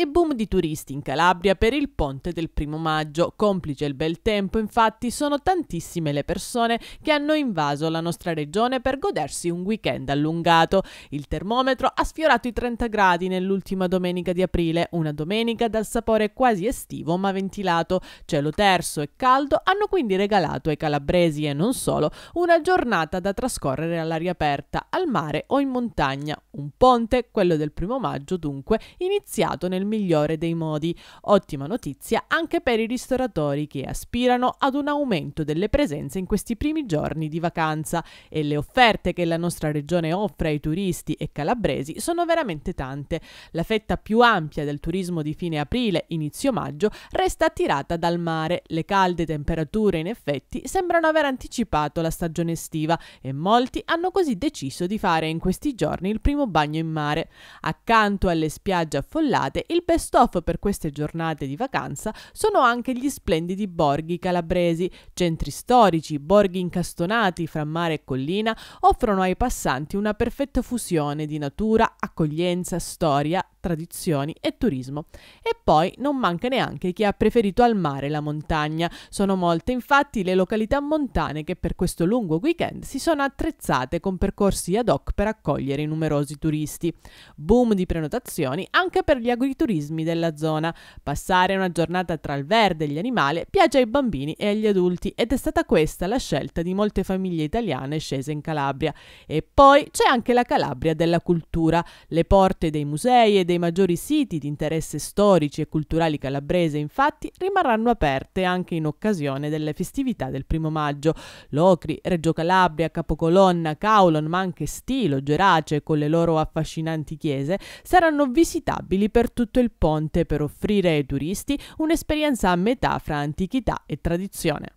e boom di turisti in Calabria per il ponte del primo maggio. Complice il bel tempo, infatti, sono tantissime le persone che hanno invaso la nostra regione per godersi un weekend allungato. Il termometro ha sfiorato i 30 gradi nell'ultima domenica di aprile, una domenica dal sapore quasi estivo ma ventilato. Cielo terso e caldo hanno quindi regalato ai calabresi e non solo una giornata da trascorrere all'aria aperta, al mare o in montagna. Un ponte, quello del primo maggio dunque, iniziato nel migliore dei modi. Ottima notizia anche per i ristoratori che aspirano ad un aumento delle presenze in questi primi giorni di vacanza e le offerte che la nostra regione offre ai turisti e calabresi sono veramente tante. La fetta più ampia del turismo di fine aprile, inizio maggio, resta attirata dal mare. Le calde temperature in effetti sembrano aver anticipato la stagione estiva e molti hanno così deciso di fare in questi giorni il primo bagno in mare. Accanto alle spiagge affollate, il best of per queste giornate di vacanza sono anche gli splendidi borghi calabresi. Centri storici, borghi incastonati fra mare e collina offrono ai passanti una perfetta fusione di natura, accoglienza, storia, tradizioni e turismo. E poi non manca neanche chi ha preferito al mare la montagna. Sono molte infatti le località montane che per questo lungo weekend si sono attrezzate con percorsi ad hoc per accogliere i numerosi turisti. Boom di prenotazioni anche per gli agriturismi della zona. Passare una giornata tra il verde e gli animali piace ai bambini e agli adulti ed è stata questa la scelta di molte famiglie italiane scese in Calabria. E poi c'è anche la Calabria della cultura, le porte dei musei e dei dei maggiori siti di interesse storici e culturali calabrese, infatti, rimarranno aperte anche in occasione delle festività del primo maggio. Locri, Reggio Calabria, Capocolonna, Caulon, ma anche Stilo, Gerace, con le loro affascinanti chiese, saranno visitabili per tutto il ponte per offrire ai turisti un'esperienza a metà fra antichità e tradizione.